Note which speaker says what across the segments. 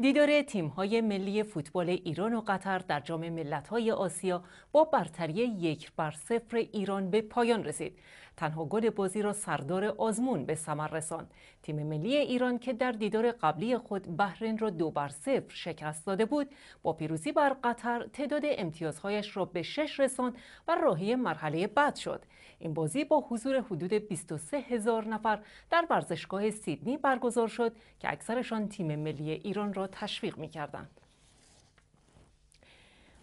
Speaker 1: دیدار تیم‌های ملی فوتبال ایران و قطر در جام ملت‌های آسیا با برتری یک بر صفر ایران به پایان رسید. تنها گل بازی را سردار آزمون به ثمر رساند تیم ملی ایران که در دیدار قبلی خود بحرین را دو بر صفر شکست داده بود با پیروزی بر قطر تعداد امتیازهایش را به شش رساند و راهی مرحله بعد شد این بازی با حضور حدود 23 هزار نفر در ورزشگاه سیدنی برگزار شد که اکثرشان تیم ملی ایران را تشویق کردند.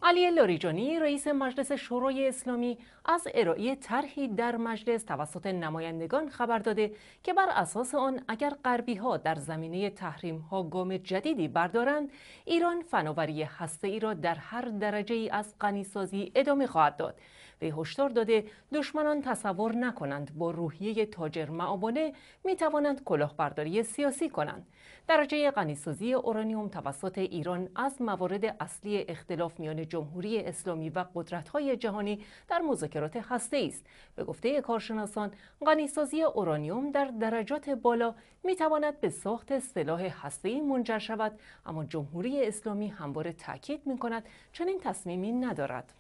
Speaker 1: علی لاریجانی رئیس مجلس شورای اسلامی از ارائه طرحی در مجلس توسط نمایندگان خبر داده که بر اساس آن اگر غربی ها در زمینه تحریم ها گام جدیدی بردارند ایران فناوری هسته ای را در هر درجه ای از غنیسازی ادامه خواهد داد وی هشدار داده دشمنان تصور نکنند با روحیه تاجر معابانه می توانند کلاهبرداری سیاسی کنند درجه غنیسازی اورانیوم توسط ایران از موارد اصلی اختلاف میان جمهوری اسلامی و های جهانی در مذاکرات هسته است به گفته کارشناسان غنیسازی اورانیوم در درجات بالا می تواند به ساخت سلاح ای منجر شود اما جمهوری اسلامی همواره تاکید می کند چنین تصمیمی ندارد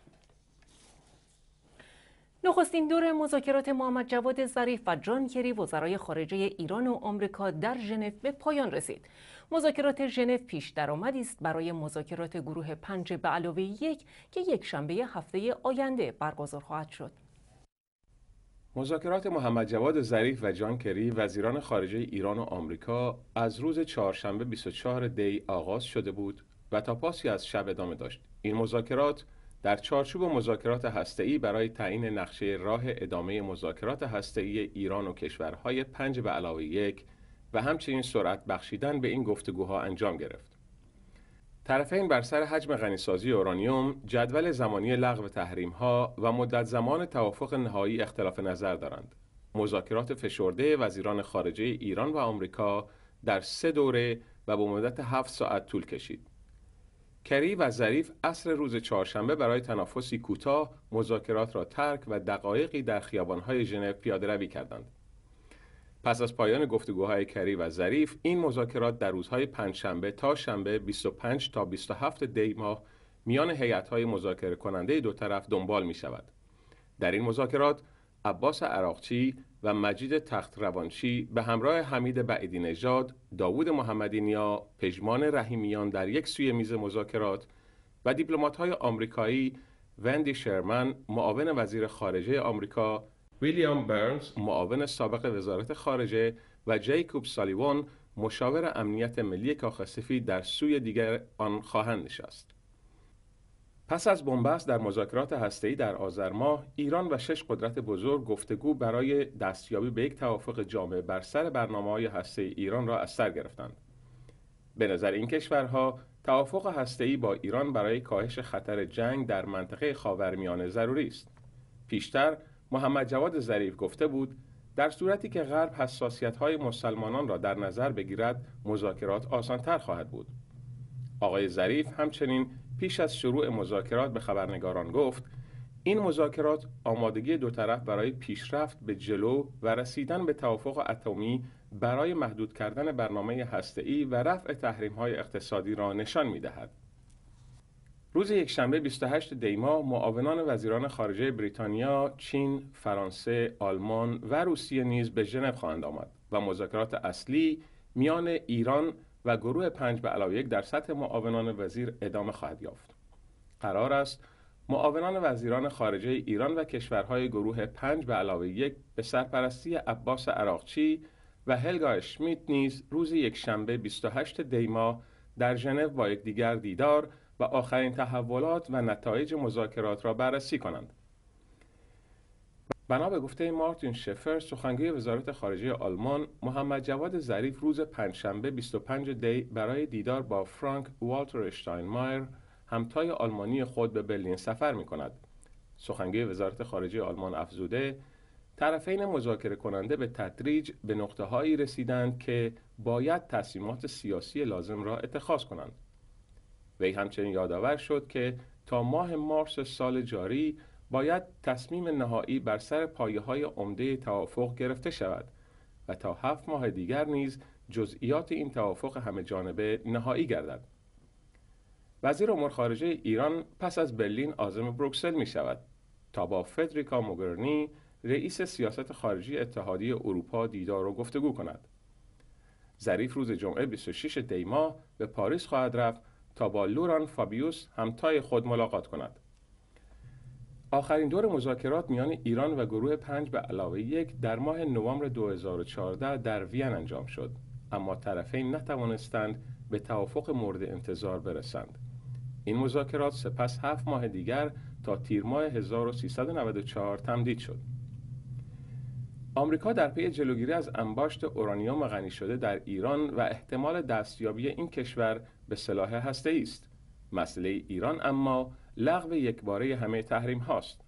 Speaker 1: نخستین دور مذاکرات محمد جواد ظریف و جان کری وزرای خارجه ایران و آمریکا در ژنو به پایان رسید. مذاکرات ژنو پیش درآمدی است برای مذاکرات گروه پنج به علاوه یک که یک شنبه هفته آینده برگزار خواهد شد.
Speaker 2: مذاکرات محمد جواد ظریف و جان کری وزیران خارجه ایران و آمریکا از روز چهارشنبه 24 دی آغاز شده بود و تا پاسی از شب ادامه داشت. این مذاکرات در چارچوب مذاکرات هسته‌ای برای تعیین نقشه راه ادامه مذاکرات هسته‌ای ایران و کشورهای پنج به علاوه یک و همچنین سرعت بخشیدن به این گفتگوها انجام گرفت. طرفین بر سر حجم غنیسازی اورانیوم، جدول زمانی لغو تحریم‌ها و مدت زمان توافق نهایی اختلاف نظر دارند. مذاکرات فشرده وزیران خارجه ایران و آمریکا در سه دوره و با مدت هفت ساعت طول کشید. کری و ظریف عصر روز چهارشنبه برای تنافسی کوتاه مذاکرات را ترک و دقایقی در خیابانهای ژنو پیاده روی کردند. پس از پایان گفتگوهای کری و ظریف این مذاکرات در روزهای پنجشنبه تا شنبه 25 تا 27 دی ماه میان هیئت‌های مذاکره کننده دو طرف دنبال می شود. در این مذاکرات عباس عراقچی و مجید تخت به همراه حمید بعیدی نژاد، داوود محمدی نیا، پژمان رحیمیان در یک سوی میز مذاکرات و دیپلمات‌های آمریکایی وندی شرمن معاون وزیر خارجه آمریکا، ویلیام برنز معاون سابق وزارت خارجه و جیکوب سالیوان مشاور امنیت ملی کاخ سفید در سوی دیگر آن خواهند نشست. پس از بنبست در مذاکرات هسته‌ای در آذر ماه ایران و شش قدرت بزرگ گفتگو برای دستیابی به یک توافق جامع بر سر برنامه های هسته ایران را از سر گرفتند. به نظر این کشورها توافق هسته‌ای با ایران برای کاهش خطر جنگ در منطقه خاورمیانه ضروری است. پیشتر محمد جواد ظریف گفته بود در صورتی که غرب های مسلمانان را در نظر بگیرد مذاکرات آسانتر خواهد بود. آقای ظریف همچنین پیش از شروع مذاکرات به خبرنگاران گفت این مذاکرات آمادگی دو طرف برای پیشرفت به جلو و رسیدن به توافق اتمی برای محدود کردن برنامه هسته‌ای و رفع تحریم‌های اقتصادی را نشان می‌دهد. روز یکشنبه 28 دیما معاونان وزیران خارجه بریتانیا، چین، فرانسه، آلمان و روسیه نیز به ژنو خواهند آمد و مذاکرات اصلی میان ایران و گروه پنج به علاوه یک در سطح معاونان وزیر ادامه خواهد یافت. قرار است معاونان وزیران خارجه ایران و کشورهای گروه پنج به علاوه یک به سرپرستی عباس عراقچی و هلگا شمیت نیز روز یک شنبه 28 دیما در ژنو با یکدیگر دیدار و آخرین تحولات و نتایج مذاکرات را بررسی کنند. بنا به گفته مارتین شفر سخنگوی وزارت خارجه آلمان محمد جواد ظریف روز پنجشنبه 25 دی برای دیدار با فرانک والتر اشتاینمایر همتای آلمانی خود به برلین سفر می کند. سخنگوی وزارت خارجه آلمان افزوده طرفین مذاکره کننده به تدریج به نقطه هایی رسیدند که باید تصمیمات سیاسی لازم را اتخاذ کنند. وی همچنین یادآور شد که تا ماه مارس سال جاری باید تصمیم نهایی بر سر پایه های عمده توافق گرفته شود و تا هفت ماه دیگر نیز جزئیات این توافق همه جانبه نهایی گردد. وزیر امور خارجه ایران پس از برلین آزم بروکسل می شود تا با فدریکا موگرنی رئیس سیاست خارجی اتحادیه اروپا دیدار و گفتگو کند. ظریف روز جمعه 26 دیما به پاریس خواهد رفت تا با لوران فابیوس همتای خود ملاقات کند. آخرین دور مذاکرات میان ایران و گروه پنج به علاوه یک در ماه نوامبر 2014 در وین انجام شد اما طرفین نتوانستند به توافق مورد انتظار برسند این مذاکرات سپس هفت ماه دیگر تا تیر ماه 1394 تمدید شد آمریکا در پی جلوگیری از انباشت اورانیوم غنی شده در ایران و احتمال دستیابی این کشور به سلاح هسته است مسئله ایران اما لغو یکباره همه تحریم هاست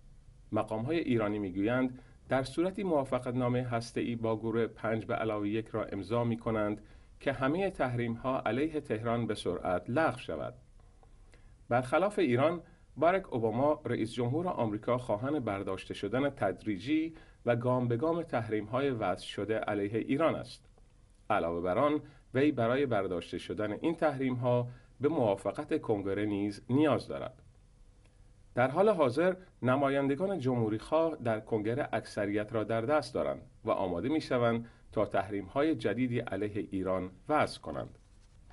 Speaker 2: مقام های ایرانی میگویند در صورتی موافقت نامه هسته ای با گروه پنج به علاوه یک را امضا می کنند که همه تحریم ها علیه تهران به سرعت لغو شود برخلاف ایران بارک اوباما رئیس جمهور آمریکا خواهان برداشته شدن تدریجی و گام به گام تحریم های وضع شده علیه ایران است علاوه بر آن وی برای برداشته شدن این تحریم ها به موافقت کنگره نیز نیاز دارد در حال حاضر نمایندگان جمهوری خواه در کنگره اکثریت را در دست دارند و آماده می شوند تا تحریم های جدیدی علیه ایران وضع کنند.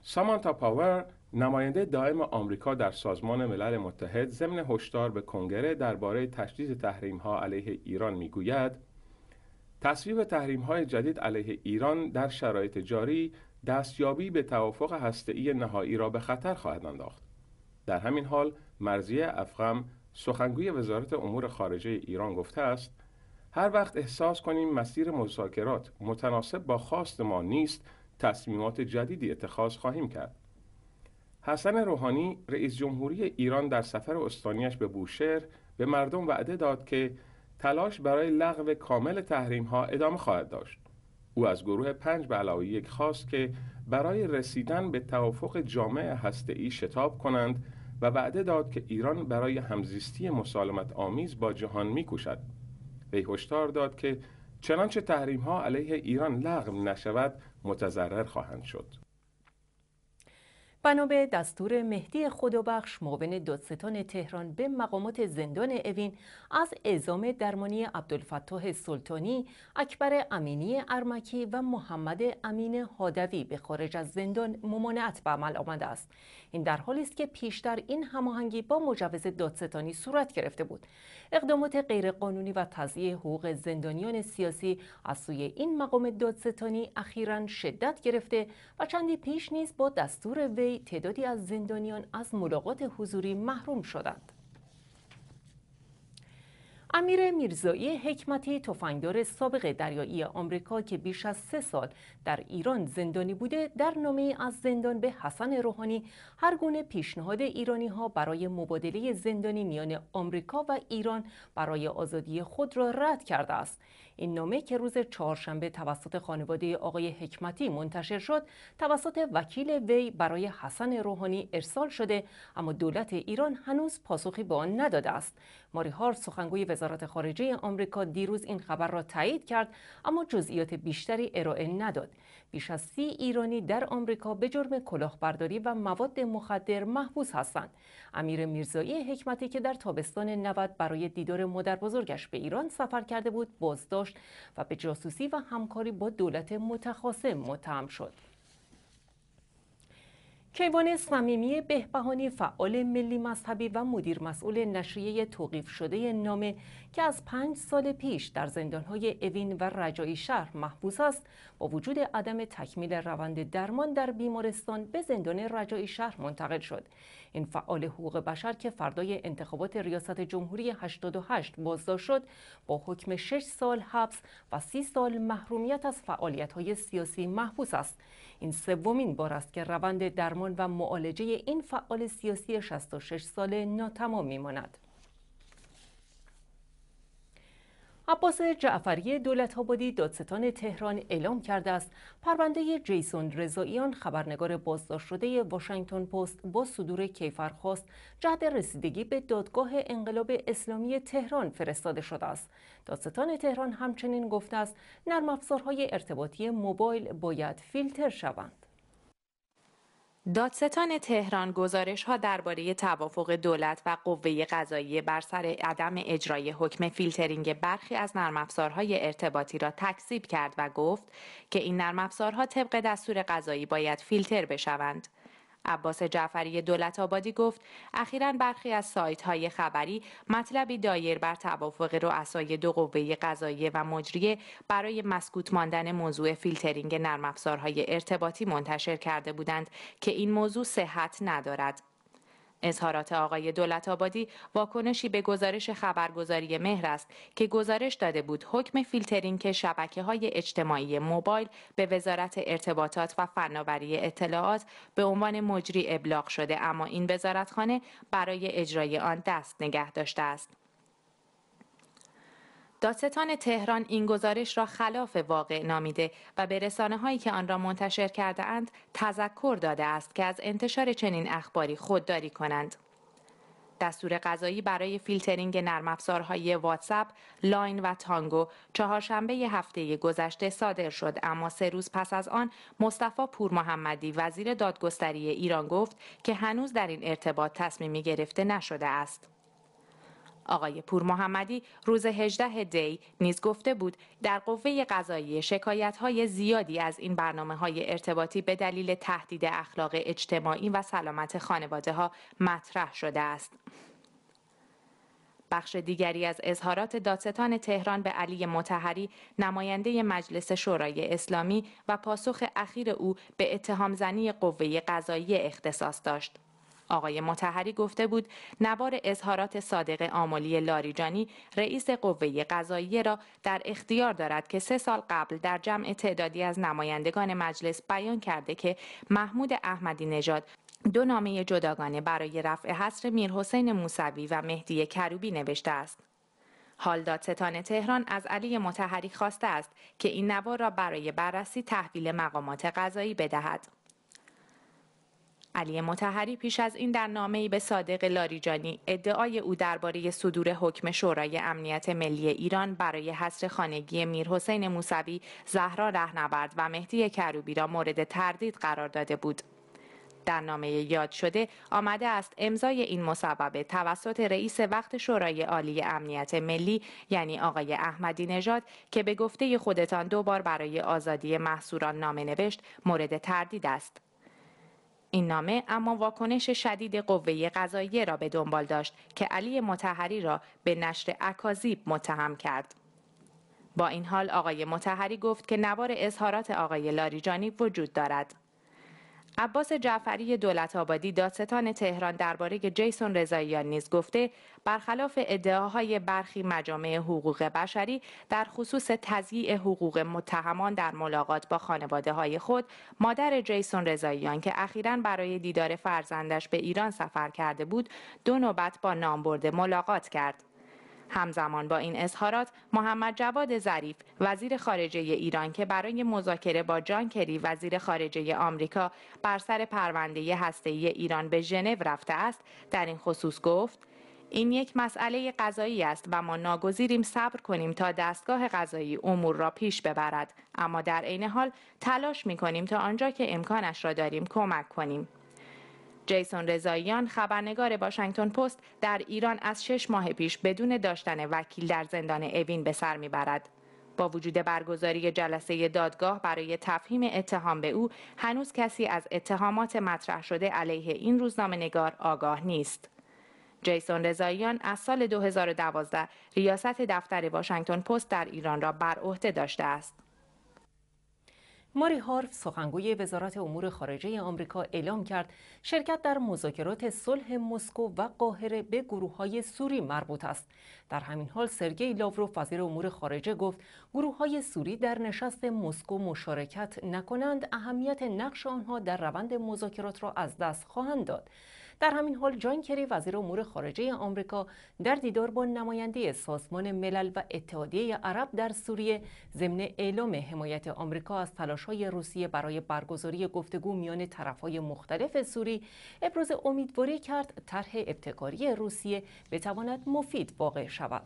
Speaker 2: سامانتا پاور نماینده دائم آمریکا در سازمان ملل متحد ضمن هشدار به کنگره درباره تشدید تحریم علیه ایران گوید، تصویب تحریم های جدید علیه ایران در شرایط جاری دستیابی به توافق هسته‌ای نهایی را به خطر خواهد انداخت. در همین حال مرزیه افغم سخنگوی وزارت امور خارجه ایران گفته است هر وقت احساس کنیم مسیر مذاکرات متناسب با خواست ما نیست تصمیمات جدیدی اتخاذ خواهیم کرد حسن روحانی رئیس جمهوری ایران در سفر استانیش به بوشهر به مردم وعده داد که تلاش برای لغو کامل تحریم ها ادامه خواهد داشت او از گروه پنج به علاوه یک خواست که برای رسیدن به توافق جامع هسته شتاب کنند و وعده داد که ایران برای همزیستی مسالمت آمیز با جهان میکوشد وی هشدار داد که چنانچه تحریم ها علیه ایران لغو نشود متضرر خواهند شد
Speaker 1: بنا به دستور مهدی خودبخش معاون دادستان تهران به مقامات زندان اوین از اعزام درمانی عبدالفتاح سلطانی، اکبر امینی ارمکی و محمد امین هادوی به خارج از زندان ممانعت به عمل آمده است. این در حالی است که پیشتر این هماهنگی با مجوز دادستانی صورت گرفته بود اقدامات غیرقانونی و تضییع حقوق زندانیان سیاسی از سوی این مقام دادستانی اخیرا شدت گرفته و چندی پیش نیز با دستور وی تعدادی از زندانیان از ملاقات حضوری محروم شدند امیر میرزایی حکمتی تفنگدار سابق دریایی آمریکا که بیش از سه سال در ایران زندانی بوده در نامه از زندان به حسن روحانی هر گونه پیشنهاد ایرانی ها برای مبادله زندانی میان آمریکا و ایران برای آزادی خود را رد کرده است این نامه که روز چهارشنبه توسط خانواده آقای حکمتی منتشر شد توسط وکیل وی برای حسن روحانی ارسال شده اما دولت ایران هنوز پاسخی به آن نداده است ماری هار سخنگوی وزارت خارجه آمریکا دیروز این خبر را تایید کرد اما جزئیات بیشتری ارائه نداد. بیش از سی ایرانی در آمریکا به جرم کلاهبرداری و مواد مخدر محبوس هستند. امیر میرزایی حکمتی که در تابستان 90 برای دیدار مادر بزرگش به ایران سفر کرده بود، بازداشت و به جاسوسی و همکاری با دولت متخاصم متهم شد. کیوان صمیمی بهبهانی فعال ملی مذهبی و مدیر مسئول نشریه توقیف شده نامه که از پنج سال پیش در زندانهای اوین و رجایی شهر محبوس است با وجود عدم تکمیل روند درمان در بیمارستان به زندان رجایی شهر منتقل شد این فعال حقوق بشر که فردای انتخابات ریاست جمهوری 88 بازداشت شد با حکم 6 سال حبس و 30 سال محرومیت از فعالیت‌های سیاسی محبوس است این سومین بار است که روند درمان و معالجه این فعال سیاسی 66 ساله ناتمام میماند عباس جعفری دولت آبادی دادستان تهران اعلام کرده است پرونده جیسون رضاییان خبرنگار بازداشت شده واشنگتن پست با صدور کیفرخواست جهت رسیدگی به دادگاه انقلاب اسلامی تهران فرستاده شده است دادستان تهران همچنین گفته است نرم افزارهای ارتباطی موبایل
Speaker 3: باید فیلتر شوند دادستان تهران گزارش ها درباره توافق دولت و قوه قضایی بر سر عدم اجرای حکم فیلترینگ برخی از نرم ارتباطی را تکذیب کرد و گفت که این نرم طبق دستور قضایی باید فیلتر بشوند. عباس جعفری دولت آبادی گفت اخیرا برخی از سایت های خبری مطلبی دایر بر توافق رؤسای دو قوه قضاییه و مجریه برای مسکوت ماندن موضوع فیلترینگ نرم ارتباطی منتشر کرده بودند که این موضوع صحت ندارد اظهارات آقای دولت آبادی واکنشی به گزارش خبرگزاری مهر است که گزارش داده بود حکم فیلترینگ که شبکه های اجتماعی موبایل به وزارت ارتباطات و فناوری اطلاعات به عنوان مجری ابلاغ شده اما این وزارتخانه برای اجرای آن دست نگه داشته است. دادستان تهران این گزارش را خلاف واقع نامیده و به رسانه هایی که آن را منتشر کرده اند تذکر داده است که از انتشار چنین اخباری خودداری کنند. دستور غذایی برای فیلترینگ نرم افزارهای واتساپ، لاین و تانگو چهارشنبه هفته گذشته صادر شد اما سه روز پس از آن مصطفی محمدی وزیر دادگستری ایران گفت که هنوز در این ارتباط تصمیمی گرفته نشده است. آقای پور محمدی روز 18 دی نیز گفته بود در قوه قضایی شکایت های زیادی از این برنامه های ارتباطی به دلیل تهدید اخلاق اجتماعی و سلامت خانواده ها مطرح شده است. بخش دیگری از اظهارات دادستان تهران به علی متحری نماینده مجلس شورای اسلامی و پاسخ اخیر او به زنی قوه قضایی اختصاص داشت. آقای متحری گفته بود نوار اظهارات صادق آملی لاریجانی رئیس قوه قضاییه را در اختیار دارد که سه سال قبل در جمع تعدادی از نمایندگان مجلس بیان کرده که محمود احمدی نژاد دو نامه جداگانه برای رفع حصر میرحسین موسوی و مهدی کروبی نوشته است. حال دادستان تهران از علی متحری خواسته است که این نوار را برای بررسی تحویل مقامات قضایی بدهد. علی متحری پیش از این در نامه‌ای به صادق لاریجانی ادعای او درباره صدور حکم شورای امنیت ملی ایران برای حصر خانگی میرحسین موسوی، زهرا رهنورد و مهدی کروبی را مورد تردید قرار داده بود. در نامه یاد شده آمده است امضای این مصوبه توسط رئیس وقت شورای عالی امنیت ملی یعنی آقای احمدی نژاد که به گفته خودتان دوبار برای آزادی محصوران نامه نوشت مورد تردید است این نامه اما واکنش شدید قوه قضاییه را به دنبال داشت که علی متحری را به نشر اکاذیب متهم کرد. با این حال آقای متحری گفت که نوار اظهارات آقای لاریجانی وجود دارد. عباس جعفری دولت آبادی دادستان تهران درباره جیسون رضاییان نیز گفته برخلاف ادعاهای برخی مجامع حقوق بشری در خصوص تضییع حقوق متهمان در ملاقات با خانواده های خود مادر جیسون رضاییان که اخیرا برای دیدار فرزندش به ایران سفر کرده بود دو نوبت با نامبرده ملاقات کرد همزمان با این اظهارات محمد جواد ظریف وزیر خارجه ایران که برای مذاکره با جان کری وزیر خارجه آمریکا بر سر پرونده ای ایران به ژنو رفته است در این خصوص گفت این یک مسئله قضایی است و ما ناگزیریم صبر کنیم تا دستگاه قضایی امور را پیش ببرد اما در عین حال تلاش می کنیم تا آنجا که امکانش را داریم کمک کنیم جیسون رضاییان خبرنگار واشنگتن پست در ایران از شش ماه پیش بدون داشتن وکیل در زندان اوین به سر میبرد با وجود برگزاری جلسه دادگاه برای تفهیم اتهام به او هنوز کسی از اتهامات مطرح شده علیه این روزنامه نگار آگاه نیست جیسون رضاییان از سال 2012 ریاست دفتر واشنگتن پست در ایران را بر عهده داشته است
Speaker 1: ماری هارف سخنگوی وزارت امور خارجه آمریکا اعلام کرد شرکت در مذاکرات صلح مسکو و قاهره به گروه های سوری مربوط است در همین حال سرگئی لاوروف وزیر امور خارجه گفت گروه های سوری در نشست مسکو مشارکت نکنند اهمیت نقش آنها در روند مذاکرات را از دست خواهند داد در همین حال جان کری وزیر امور خارجه آمریکا در دیدار با نماینده سازمان ملل و اتحادیه عرب در سوریه ضمن اعلام حمایت آمریکا از تلاش‌های روسیه برای برگزاری گفتگو میان طرف‌های مختلف سوری ابراز امیدواری کرد طرح ابتکاری روسیه بتواند مفید واقع شود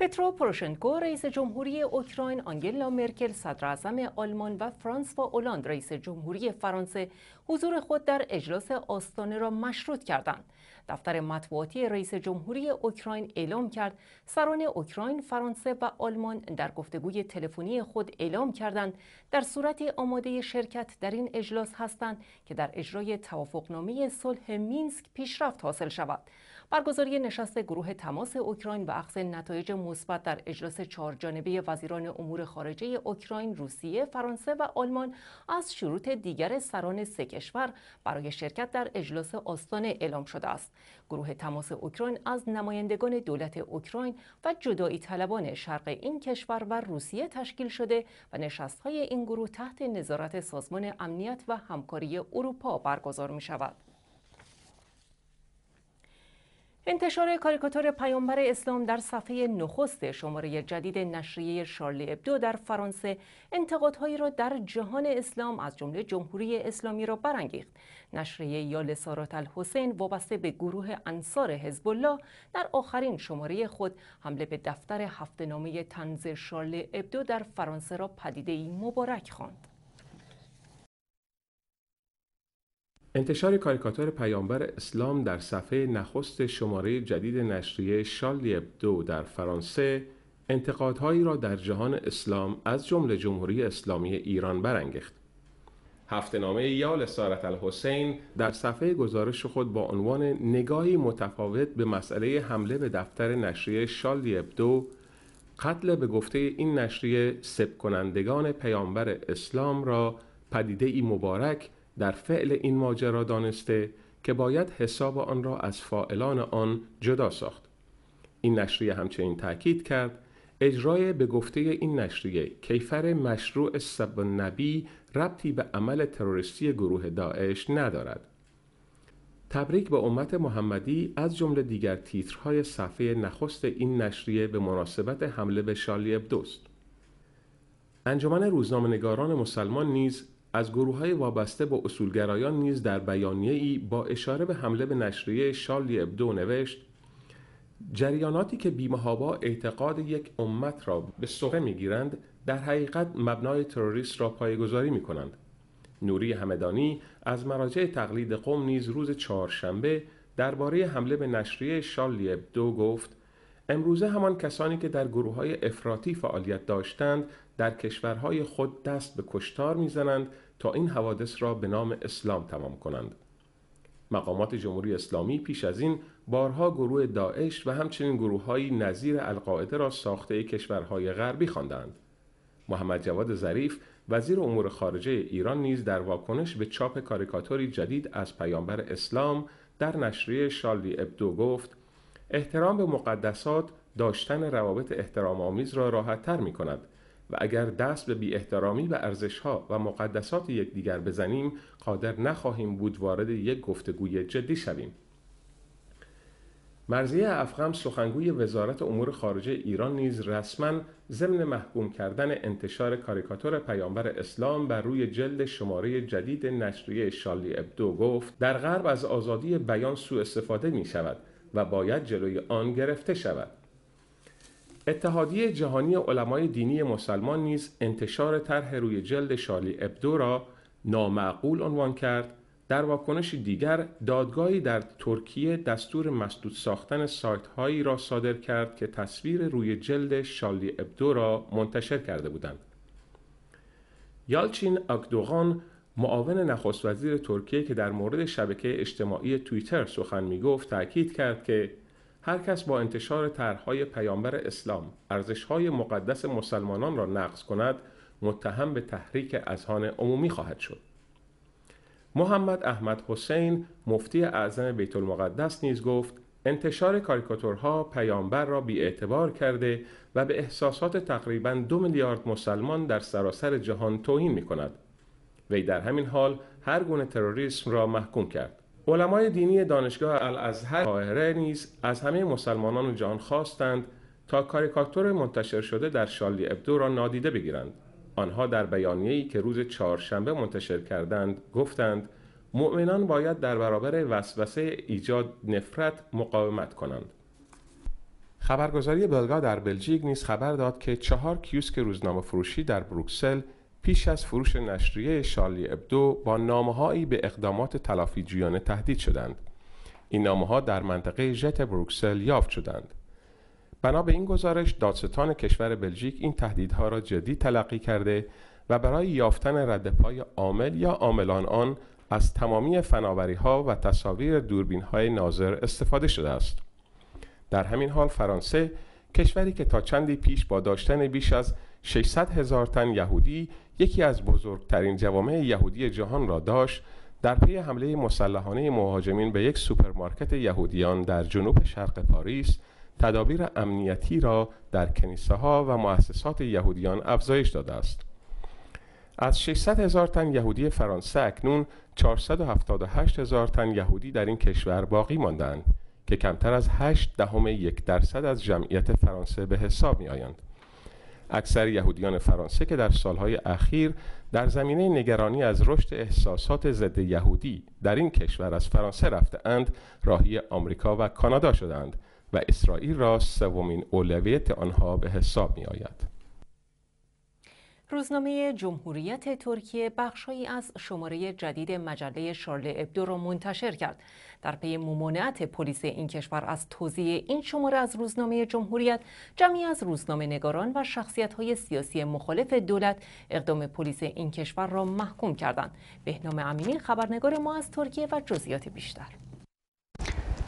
Speaker 1: پترو پروشنکو رئیس جمهوری اوکراین، آنگلا مرکل صدر آلمان و فرانسوا اولاند رئیس جمهوری فرانسه حضور خود در اجلاس آستانه را مشروط کردند. دفتر مطبوعاتی رئیس جمهوری اوکراین اعلام کرد سران اوکراین، فرانسه و آلمان در گفتگوی تلفنی خود اعلام کردند در صورت آماده شرکت در این اجلاس هستند که در اجرای توافقنامه صلح مینسک پیشرفت حاصل شود. برگزاری نشست گروه تماس اوکراین و اخذ نتایج مثبت در اجلاس چهارجانبه وزیران امور خارجه اوکراین، روسیه، فرانسه و آلمان از شروط دیگر سران سه کشور برای شرکت در اجلاس آستانه اعلام شده است. گروه تماس اوکراین از نمایندگان دولت اوکراین و جدایی طلبان شرق این کشور و روسیه تشکیل شده و نشستهای این گروه تحت نظارت سازمان امنیت و همکاری اروپا برگزار می شود. انتشار کاریکاتور پیامبر اسلام در صفحه نخست شماره جدید نشریه شارلی ابدو در فرانسه انتقادهایی را در جهان اسلام از جمله جمهوری اسلامی را برانگیخت. نشریه یال سارات الحسین وابسته به گروه انصار حزب الله در آخرین شماره خود حمله به دفتر هفتهنامه تنز شارل ابدو در فرانسه را پدیده مبارک خواند.
Speaker 2: انتشار کاریکاتور پیامبر اسلام در صفحه نخست شماره جدید نشریه شالی ابدو در فرانسه انتقادهایی را در جهان اسلام از جمله جمهوری اسلامی ایران برانگیخت. هفتنامه یال سارت الحسین در صفحه گزارش خود با عنوان نگاهی متفاوت به مسئله حمله به دفتر نشریه شالی ابدو قتل به گفته این نشریه سب کنندگان پیامبر اسلام را پدیده ای مبارک در فعل این ماجرا دانسته که باید حساب آن را از فائلان آن جدا ساخت این نشریه همچنین تاکید کرد اجرای به گفته این نشریه کیفر مشروع سب نبی ربطی به عمل تروریستی گروه داعش ندارد تبریک به امت محمدی از جمله دیگر تیترهای صفحه نخست این نشریه به مناسبت حمله به شالیب ابدوست انجمن نگاران مسلمان نیز از گروه های وابسته با اصولگرایان نیز در بیانیه ای با اشاره به حمله به نشریه شالی ابدو نوشت جریاناتی که بیمهابا اعتقاد یک امت را به می گیرند در حقیقت مبنای تروریست را پایگذاری می کنند. نوری همدانی از مراجع تقلید قوم نیز روز چهارشنبه درباره حمله به نشریه شالی ابدو گفت امروزه همان کسانی که در گروه های افراطی فعالیت داشتند در کشورهای خود دست به کشتار میزنند تا این حوادث را به نام اسلام تمام کنند. مقامات جمهوری اسلامی پیش از این بارها گروه داعش و همچنین گروههایی نظیر القاعده را ساخته کشورهای غربی خواندند. محمد جواد ظریف وزیر امور خارجه ایران نیز در واکنش به چاپ کاریکاتوری جدید از پیامبر اسلام در نشریه شارلی ابدو گفت احترام به مقدسات داشتن روابط احترام آمیز را راحت تر می کند و اگر دست به بی احترامی ارزش ها و مقدسات یکدیگر بزنیم قادر نخواهیم بود وارد یک گفتگوی جدی شویم. مرزیه افغم سخنگوی وزارت امور خارجه ایران نیز رسما ضمن محکوم کردن انتشار کاریکاتور پیامبر اسلام بر روی جلد شماره جدید نشریه شالی ابدو گفت در غرب از آزادی بیان سوء استفاده می شود و باید جلوی آن گرفته شود اتحادیه جهانی علمای دینی مسلمان نیز انتشار طرح روی جلد شالی ابدو را نامعقول عنوان کرد در واکنش دیگر دادگاهی در ترکیه دستور مسدود ساختن سایت هایی را صادر کرد که تصویر روی جلد شالی ابدو را منتشر کرده بودند یالچین اکدوغان معاون نخست وزیر ترکیه که در مورد شبکه اجتماعی توییتر سخن می گفت تأکید کرد که هر کس با انتشار طرحهای پیامبر اسلام های مقدس مسلمانان را نقض کند متهم به تحریک اذهان عمومی خواهد شد محمد احمد حسین مفتی اعظم بیت المقدس نیز گفت انتشار کاریکاتورها پیامبر را بی اعتبار کرده و به احساسات تقریبا دو میلیارد مسلمان در سراسر جهان توهین می کند وی در همین حال هر گونه تروریسم را محکوم کرد علمای دینی دانشگاه الازهر قاهره نیز از همه مسلمانان جهان خواستند تا کاریکاتور منتشر شده در شالی ابدو را نادیده بگیرند آنها در بیانیه‌ای که روز چهارشنبه منتشر کردند گفتند مؤمنان باید در برابر وسوسه ایجاد نفرت مقاومت کنند خبرگزاری بلگا در بلژیک نیز خبر داد که چهار کیوسک روزنامه فروشی در بروکسل پیش از فروش نشریه شارلی ابدو با نامههایی به اقدامات تلافی جویانه تهدید شدند این نامه ها در منطقه ژت بروکسل یافت شدند بنا به این گزارش دادستان کشور بلژیک این تهدیدها را جدی تلقی کرده و برای یافتن ردپای عامل یا عاملان آن از تمامی فناوری ها و تصاویر دوربین های ناظر استفاده شده است در همین حال فرانسه کشوری که تا چندی پیش با داشتن بیش از 600 هزار تن یهودی یکی از بزرگترین جوامع یهودی جهان را داشت در پی حمله مسلحانه مهاجمین به یک سوپرمارکت یهودیان در جنوب شرق پاریس تدابیر امنیتی را در ها و مؤسسات یهودیان افزایش داده است از 600 هزار تن یهودی فرانسه اکنون 478 هزار تن یهودی در این کشور باقی ماندند که کمتر از 8 دهم یک درصد از جمعیت فرانسه به حساب می آیند. اکثر یهودیان فرانسه که در سالهای اخیر در زمینه نگرانی از رشد احساسات ضد یهودی در این کشور از فرانسه رفته اند راهی آمریکا و کانادا شدند و اسرائیل را سومین اولویت آنها به حساب می آید.
Speaker 1: روزنامه جمهوریت ترکیه بخشهایی از شماره جدید مجله شارل ابدو را منتشر کرد در پی ممانعت پلیس این کشور از توزیع این شماره از روزنامه جمهوریت جمعی از روزنامه نگاران و شخصیت های سیاسی مخالف دولت اقدام پلیس این کشور را محکوم کردند بهنام امینی خبرنگار ما از ترکیه و جزئیات بیشتر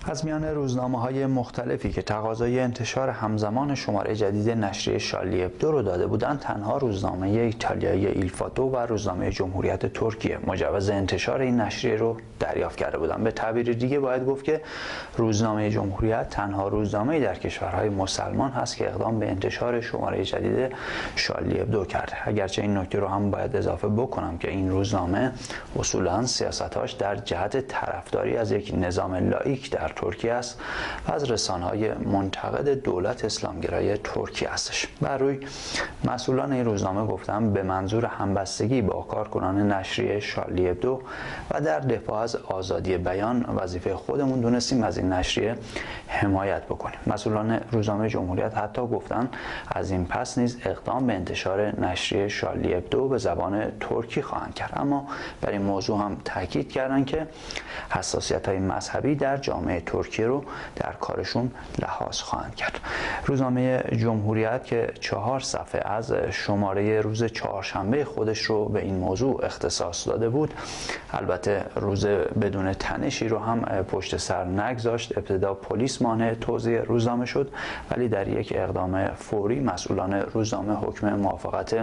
Speaker 4: از میان روزنامه های مختلفی که تقاضای انتشار همزمان شماره جدید نشریه شالیه ابدو رو داده بودند تنها روزنامه ایتالیایی ایلفاتو و روزنامه جمهوریت ترکیه مجوز انتشار این نشریه رو دریافت کرده بودند به تعبیر دیگه باید گفت که روزنامه جمهوریت تنها روزنامه در کشورهای مسلمان هست که اقدام به انتشار شماره جدید شالیه ابدو کرده اگرچه این نکته رو هم باید اضافه بکنم که این روزنامه اصولا سیاستاش در جهت طرفداری از یک نظام لایک در ترکیه است و از رسانه‌های منتقد دولت اسلامگرای ترکیه هستش بر روی مسئولان این روزنامه گفتم به منظور همبستگی با کارکنان نشریه شالی ابدو و در دفاع از آزادی بیان وظیفه خودمون دونستیم از این نشریه حمایت بکنیم مسئولان روزنامه جمهوریت حتی گفتن از این پس نیز اقدام به انتشار نشریه شالی ابدو به زبان ترکی خواهند کرد اما بر این موضوع هم تاکید کردند که حساسیت های مذهبی در جامعه թուրքերը کارشون لحاظ خواهند کرد روزنامه جمهوریت که چهار صفحه از شماره روز چهارشنبه خودش رو به این موضوع اختصاص داده بود البته روز بدون تنشی رو هم پشت سر نگذاشت ابتدا پلیس مانع توزیع روزنامه شد ولی در یک اقدام فوری مسئولان روزنامه حکم موافقت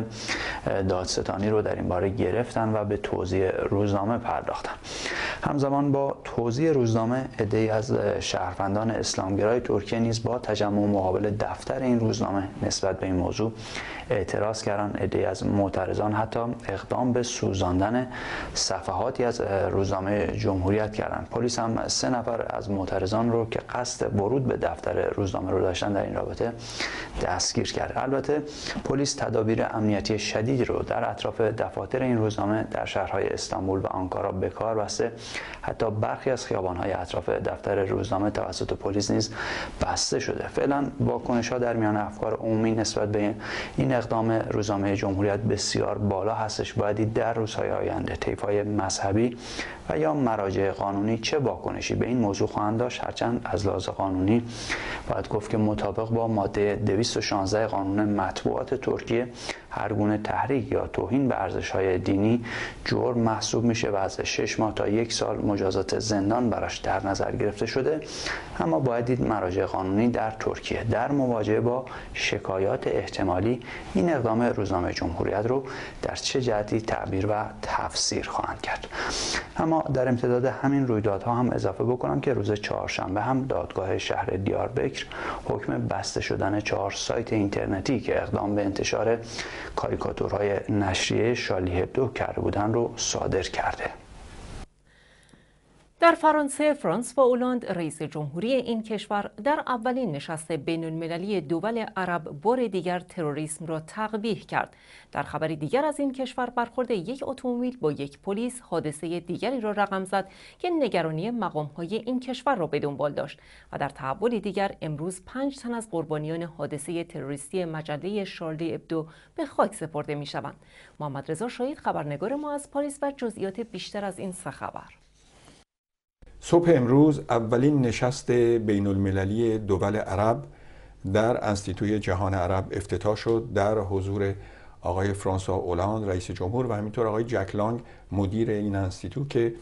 Speaker 4: دادستانی رو در این باره گرفتن و به توضیح روزنامه پرداختن همزمان با توضیح روزنامه عده‌ای از شهروندان اسلامگرای ترکیه نیز با تجمع مقابل دفتر این روزنامه نسبت به این موضوع اعتراض کردن ادهی از معترضان حتی اقدام به سوزاندن صفحاتی از روزنامه جمهوریت کردند پلیس هم سه نفر از معترضان رو که قصد ورود به دفتر روزنامه رو داشتن در این رابطه دستگیر کرد البته پلیس تدابیر امنیتی شدید رو در اطراف دفاتر این روزنامه در شهرهای استانبول و آنکارا به کار بسته حتی برخی از خیابان‌های اطراف دفتر روزنامه توسط پلیس نیز بسته شده فعلا واکنش‌ها در میان افکار عمومی نسبت به این اقدام روزنامه جمهوریت بسیار بالا هستش باید در روزهای آینده تیفای مذهبی و یا مراجع قانونی چه واکنشی به این موضوع خواهند داشت هرچند از لحاظ قانونی باید گفت که مطابق با ماده 216 قانون مطبوعات ترکیه هر گونه تحریک یا توهین به ارزش‌های دینی جرم محسوب میشه و از 6 ماه تا یک سال مجازات زندان براش در نظر گرفته شده اما باید دید مراجع قانونی در ترکیه در مواجهه با شکایات احتمالی این اقدام روزنامه جمهوریت رو در چه جهتی تعبیر و تفسیر خواهند کرد اما در امتداد همین رویدادها هم اضافه بکنم که روز چهارشنبه هم دادگاه شهر دیاربکر حکم بسته شدن چهار سایت اینترنتی که اقدام به انتشار کاریکاتورهای نشریه شالیه دو کرده بودن رو صادر کرده
Speaker 1: در فرانسه، فرانس و اولاند رئیس جمهوری این کشور در اولین نشست بین المللی دول عرب بار دیگر تروریسم را تقبیح کرد. در خبری دیگر از این کشور برخورد یک اتومبیل با یک پلیس حادثه دیگری را رقم زد که نگرانی مقامهای این کشور را به دنبال داشت و در تحول دیگر امروز پنج تن از قربانیان حادثه تروریستی مجله شارلی ابدو به خاک سپرده می شوند. محمد رضا شاید خبرنگار ما از پاریس و جزئیات بیشتر از این سه خبر.
Speaker 5: صبح امروز اولین نشست بین المللی دول عرب در انستیتوی جهان عرب افتتاح شد در حضور آقای فرانسوا اولاند رئیس جمهور و همینطور آقای جک لانگ مدیر این انستیتو که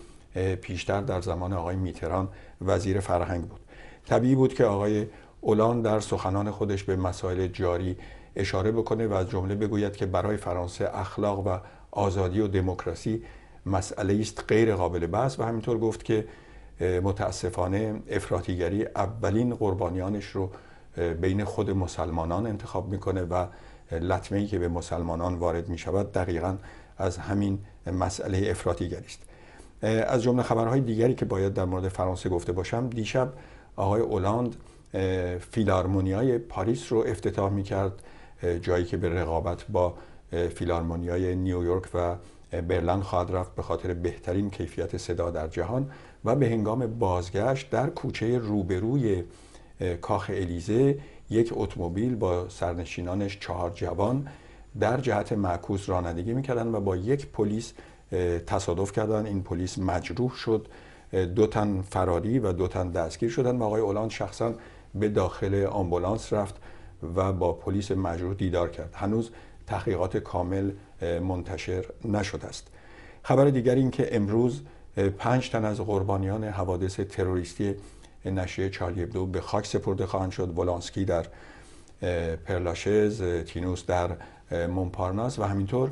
Speaker 5: پیشتر در زمان آقای میتران وزیر فرهنگ بود طبیعی بود که آقای اولاند در سخنان خودش به مسائل جاری اشاره بکنه و از جمله بگوید که برای فرانسه اخلاق و آزادی و دموکراسی مسئله است غیر قابل بحث و همینطور گفت که متاسفانه افراطیگری اولین قربانیانش رو بین خود مسلمانان انتخاب میکنه و لطمه که به مسلمانان وارد میشود شود دقیقا از همین مسئله افراطیگری است از جمله خبرهای دیگری که باید در مورد فرانسه گفته باشم دیشب آقای اولاند فیلارمونیای پاریس رو افتتاح میکرد جایی که به رقابت با فیلارمونیای نیویورک و برلن خواهد رفت به خاطر بهترین کیفیت صدا در جهان و به هنگام بازگشت در کوچه روبروی کاخ الیزه یک اتومبیل با سرنشینانش چهار جوان در جهت معکوس رانندگی میکردن و با یک پلیس تصادف کردن این پلیس مجروح شد دو تن فراری و دو تن دستگیر شدن و آقای اولاند شخصا به داخل آمبولانس رفت و با پلیس مجروح دیدار کرد هنوز تحقیقات کامل منتشر نشده است خبر دیگر این که امروز پنج تن از قربانیان حوادث تروریستی نشه چارلی ابدو به خاک سپرده خواهند شد ولانسکی در پرلاشز تینوس در مونپارناس و همینطور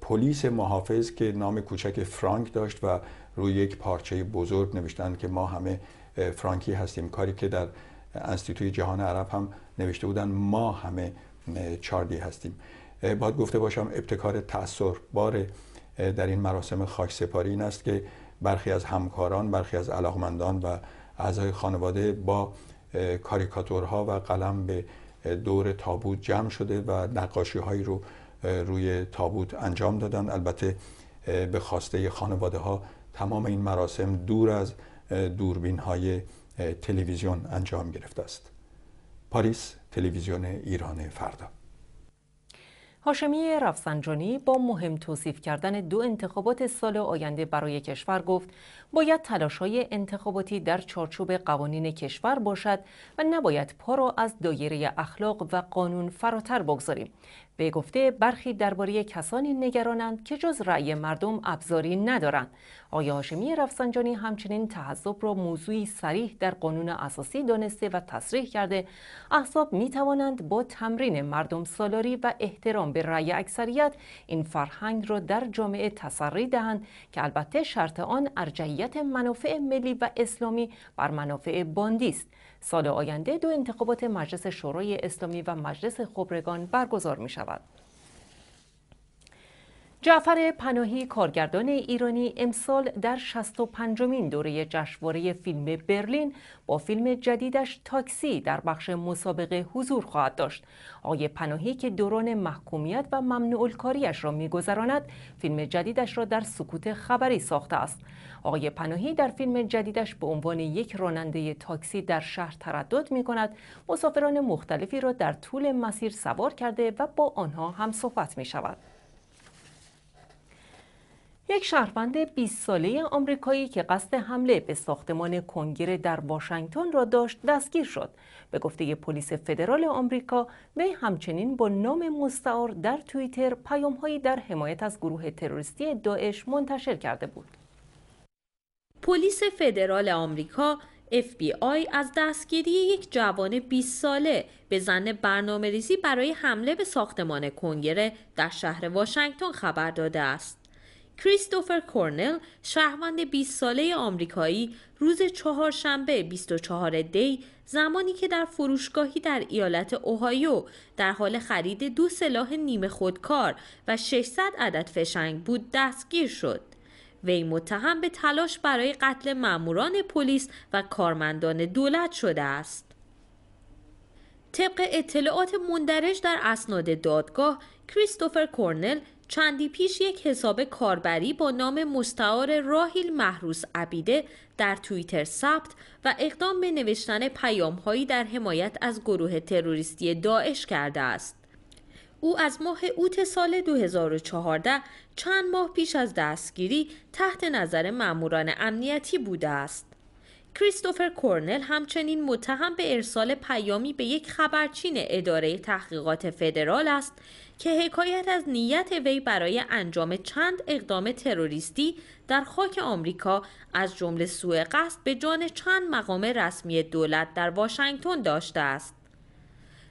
Speaker 5: پلیس محافظ که نام کوچک فرانک داشت و روی یک پارچه بزرگ نوشتند که ما همه فرانکی هستیم کاری که در انستیتوی جهان عرب هم نوشته بودن ما همه چارلی هستیم باید گفته باشم ابتکار تأثیر بار در این مراسم خاکسپاری این است که برخی از همکاران برخی از علاقمندان و اعضای خانواده با کاریکاتورها و قلم به دور تابوت جمع شده و نقاشی هایی رو روی تابوت انجام دادن البته به خواسته خانواده ها تمام این مراسم دور از دوربین های تلویزیون انجام گرفته است پاریس تلویزیون ایران فردا
Speaker 1: هاشمی رفسنجانی با مهم توصیف کردن دو انتخابات سال آینده برای کشور گفت باید های انتخاباتی در چارچوب قوانین کشور باشد و نباید پا را از دایره اخلاق و قانون فراتر بگذاریم به گفته برخی درباره کسانی نگرانند که جز رأی مردم ابزاری ندارند آقای هاشمی رفسنجانی همچنین تحذب را موضوعی سریح در قانون اساسی دانسته و تصریح کرده احزاب می توانند با تمرین مردم سالاری و احترام به رأی اکثریت این فرهنگ را در جامعه تسری دهند که البته شرط آن ارجحیت منافع ملی و اسلامی بر منافع باندی است سال آینده دو انتخابات مجلس شورای اسلامی و مجلس خبرگان برگزار می شود. جعفر پناهی کارگردان ایرانی امسال در 65 مین دوره جشنواره فیلم برلین با فیلم جدیدش تاکسی در بخش مسابقه حضور خواهد داشت. آقای پناهی که دوران محکومیت و ممنوع کاریش را میگذراند، فیلم جدیدش را در سکوت خبری ساخته است. آقای پناهی در فیلم جدیدش به عنوان یک راننده تاکسی در شهر تردد می کند مسافران مختلفی را در طول مسیر سوار کرده و با آنها هم صحبت می شود یک شهروند 20 ساله آمریکایی که قصد حمله به ساختمان کنگره در واشنگتن را داشت دستگیر شد. به گفته پلیس فدرال آمریکا، وی همچنین با نام مستعار در توییتر پیامهایی در حمایت از گروه تروریستی داعش منتشر کرده بود. پلیس فدرال
Speaker 6: آمریکا FBI از دستگیری یک جوان 20 ساله به زن برنامه ریزی برای حمله به ساختمان کنگره در شهر واشنگتن خبر داده است. کریستوفر کورنل شهروند 20 ساله آمریکایی روز چهارشنبه 24 دی زمانی که در فروشگاهی در ایالت اوهایو در حال خرید دو سلاح نیمه خودکار و 600 عدد فشنگ بود دستگیر شد. وی متهم به تلاش برای قتل ماموران پلیس و کارمندان دولت شده است طبق اطلاعات مندرج در اسناد دادگاه کریستوفر کورنل چندی پیش یک حساب کاربری با نام مستعار راهیل محروس عبیده در توییتر ثبت و اقدام به نوشتن پیامهایی در حمایت از گروه تروریستی داعش کرده است. او از ماه اوت سال 2014 چند ماه پیش از دستگیری تحت نظر ماموران امنیتی بوده است. کریستوفر کورنل همچنین متهم به ارسال پیامی به یک خبرچین اداره تحقیقات فدرال است که حکایت از نیت وی برای انجام چند اقدام تروریستی در خاک آمریکا از جمله سوء قصد به جان چند مقام رسمی دولت در واشنگتن داشته است.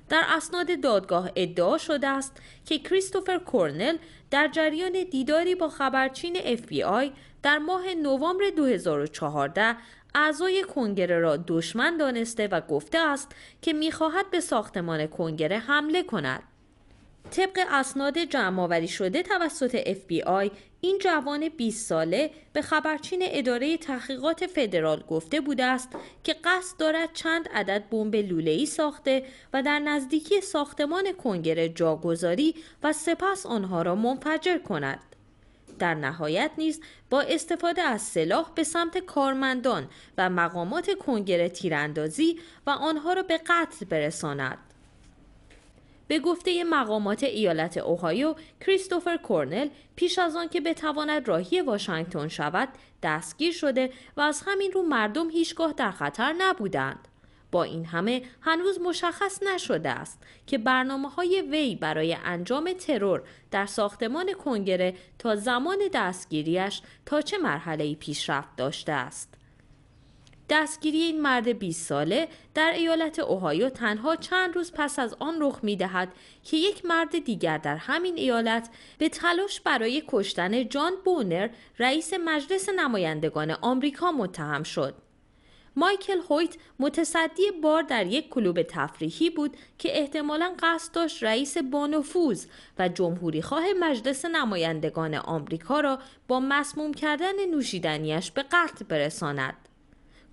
Speaker 6: در اسناد دادگاه ادعا شده است که کریستوفر کورنل در جریان دیداری با خبرچین آی در ماه نوامبر 2014 اعضای کنگره را دشمن دانسته و گفته است که میخواهد به ساختمان کنگره حمله کند. طبق اسناد جمعآوری شده توسط FBI این جوان 20 ساله به خبرچین اداره تحقیقات فدرال گفته بوده است که قصد دارد چند عدد بمب لوله‌ای ساخته و در نزدیکی ساختمان کنگره جاگذاری و سپس آنها را منفجر کند. در نهایت نیز با استفاده از سلاح به سمت کارمندان و مقامات کنگره تیراندازی و آنها را به قتل برساند. به گفته مقامات ایالت اوهایو کریستوفر کورنل پیش از آن که بتواند راهی واشنگتن شود دستگیر شده و از همین رو مردم هیچگاه در خطر نبودند با این همه هنوز مشخص نشده است که برنامه های وی برای انجام ترور در ساختمان کنگره تا زمان دستگیریش تا چه مرحله پیشرفت داشته است. دستگیری این مرد 20 ساله در ایالت اوهایو تنها چند روز پس از آن رخ می دهد که یک مرد دیگر در همین ایالت به تلاش برای کشتن جان بونر رئیس مجلس نمایندگان آمریکا متهم شد. مایکل هویت متصدی بار در یک کلوب تفریحی بود که احتمالا قصد داشت رئیس بانفوز و جمهوریخواه مجلس نمایندگان آمریکا را با مسموم کردن نوشیدنیش به قتل برساند.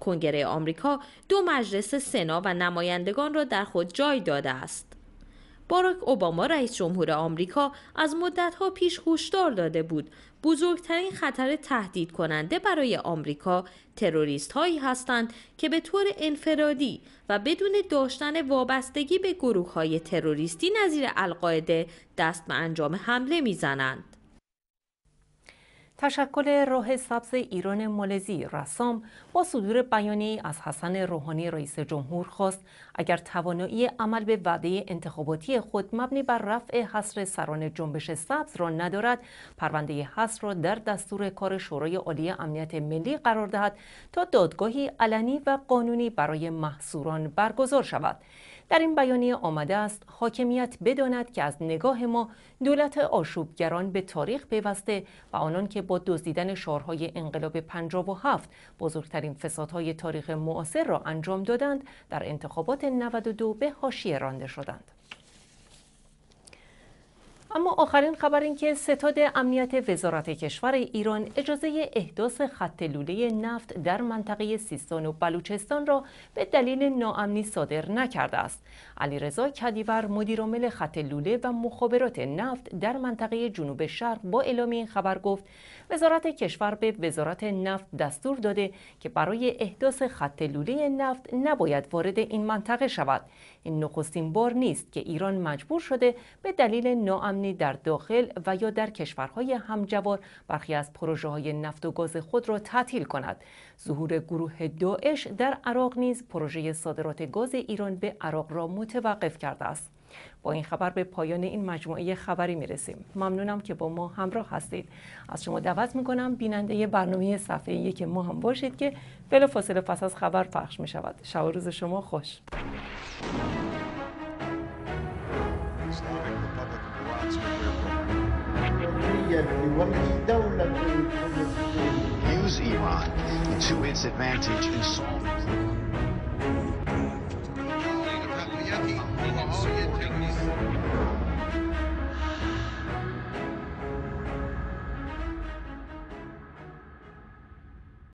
Speaker 6: کنگره آمریکا دو مجلس سنا و نمایندگان را در خود جای داده است. باراک اوباما رئیس جمهور آمریکا از مدتها پیش هشدار داده بود بزرگترین خطر تهدید کننده برای آمریکا تروریست هایی هستند که به طور انفرادی و بدون داشتن وابستگی به گروه های تروریستی نظیر القاعده دست به انجام حمله میزنند.
Speaker 1: تشکل راه سبز ایران مالزی رسام با صدور بیانیه از حسن روحانی رئیس جمهور خواست اگر توانایی عمل به وعده انتخاباتی خود مبنی بر رفع حصر سران جنبش سبز را ندارد پرونده حصر را در دستور کار شورای عالی امنیت ملی قرار دهد تا دادگاهی علنی و قانونی برای محصوران برگزار شود در این بیانیه آمده است حاکمیت بداند که از نگاه ما دولت آشوبگران به تاریخ پیوسته و آنان که با دزدیدن شعارهای انقلاب هفت بزرگترین فسادهای تاریخ معاصر را انجام دادند در انتخابات 92 به حاشیه رانده شدند اما آخرین خبر این که ستاد امنیت وزارت کشور ایران اجازه احداث خط لوله نفت در منطقه سیستان و بلوچستان را به دلیل ناامنی صادر نکرده است. علیرضا کدیور مدیرعامل خط لوله و مخابرات نفت در منطقه جنوب شرق با اعلام این خبر گفت وزارت کشور به وزارت نفت دستور داده که برای احداث خط لوله نفت نباید وارد این منطقه شود. این نخستین بار نیست که ایران مجبور شده به دلیل ناامنی در داخل و یا در کشورهای همجوار برخی از پروژه های نفت و گاز خود را تعطیل کند ظهور گروه داعش در عراق نیز پروژه صادرات گاز ایران به عراق را متوقف کرده است با این خبر به پایان این مجموعه خبری میرسیم ممنونم که با ما همراه هستید از شما دعوت میکنم بیننده برنامه صفحه یک ما هم باشید که فاصله پس از خبر پخش میشود شب روز شما خوش
Speaker 3: Use Iran to its advantage and solve.